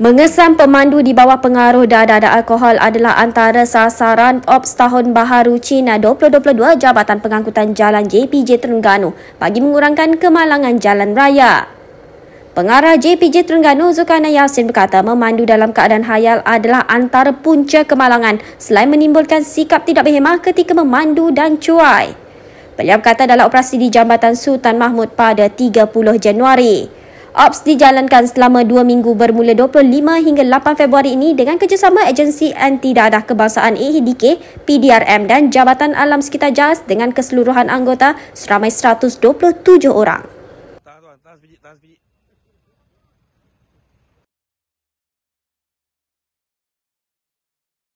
Mengesan pemandu di bawah pengaruh dadah-dadah alkohol adalah antara sasaran Ops Tahun Baharu China 2022 Jabatan Pengangkutan Jalan JPJ Terengganu bagi mengurangkan kemalangan jalan raya. Pengarah JPJ Terengganu Zulkana Yasin berkata memandu dalam keadaan hayal adalah antara punca kemalangan selain menimbulkan sikap tidak berhemah ketika memandu dan cuai. Beliau berkata dalam operasi di Jambatan Sultan Mahmud pada 30 Januari. Ops dijalankan selama dua minggu bermula 25 hingga 8 Februari ini dengan kerjasama agensi anti dadah kebangsaan AHDK, PDRM dan Jabatan Alam Sekitar JAS dengan keseluruhan anggota seramai 127 orang.